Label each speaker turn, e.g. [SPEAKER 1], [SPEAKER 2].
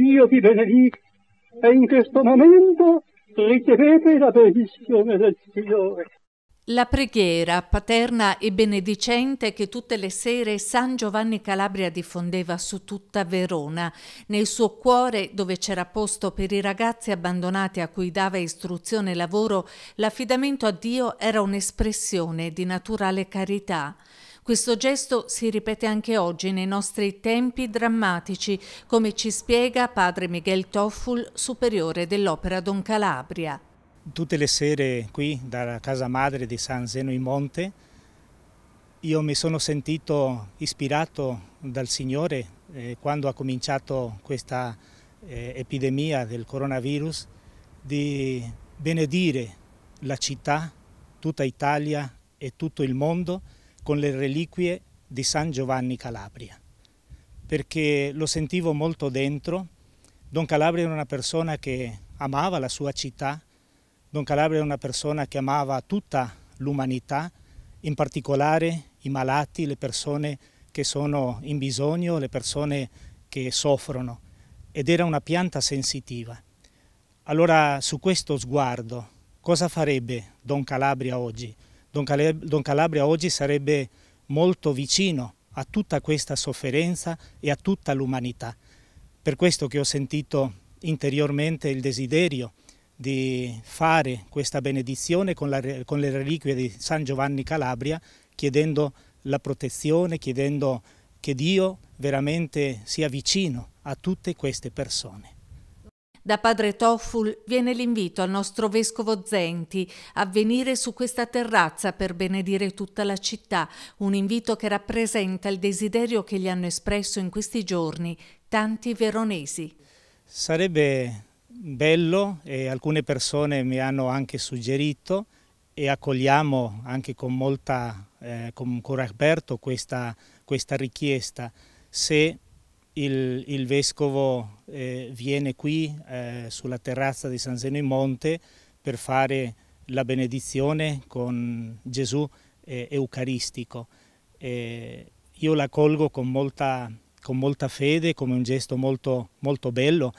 [SPEAKER 1] Dio vi benedica e in questo momento ricevete la
[SPEAKER 2] benedizione del Signore. La preghiera paterna e benedicente che tutte le sere San Giovanni Calabria diffondeva su tutta Verona, nel suo cuore dove c'era posto per i ragazzi abbandonati a cui dava istruzione e lavoro, l'affidamento a Dio era un'espressione di naturale carità. Questo gesto si ripete anche oggi nei nostri tempi drammatici, come ci spiega padre Miguel Tofful, superiore dell'Opera Don Calabria.
[SPEAKER 1] Tutte le sere qui, dalla casa madre di San Zeno in Monte, io mi sono sentito ispirato dal Signore eh, quando ha cominciato questa eh, epidemia del coronavirus di benedire la città, tutta Italia e tutto il mondo con le reliquie di San Giovanni Calabria, perché lo sentivo molto dentro. Don Calabria era una persona che amava la sua città, Don Calabria era una persona che amava tutta l'umanità, in particolare i malati, le persone che sono in bisogno, le persone che soffrono ed era una pianta sensitiva. Allora su questo sguardo cosa farebbe Don Calabria oggi? Don Calabria, oggi sarebbe molto vicino a tutta questa sofferenza e a tutta l'umanità. Per questo che ho sentito interiormente il desiderio di fare questa benedizione con, la, con, le reliquie di San Giovanni Calabria, chiedendo la protezione, chiedendo che Dio veramente sia vicino a tutte queste persone.
[SPEAKER 2] Da padre Tofful viene l'invito al nostro vescovo Zenti a venire su questa terrazza per benedire tutta la città, un invito che rappresenta il desiderio che gli hanno espresso in questi giorni tanti veronesi.
[SPEAKER 1] Sarebbe bello e alcune persone mi hanno anche suggerito e accogliamo anche con molta, eh, con, con Alberto questa, questa richiesta, se il, il vescovo eh, viene qui eh, sulla terrazza di San Zeno in Monte per fare la benedizione con Gesù eh, eucaristico. Eh, io la colgo con molta, con molta fede, come un gesto molto, molto bello,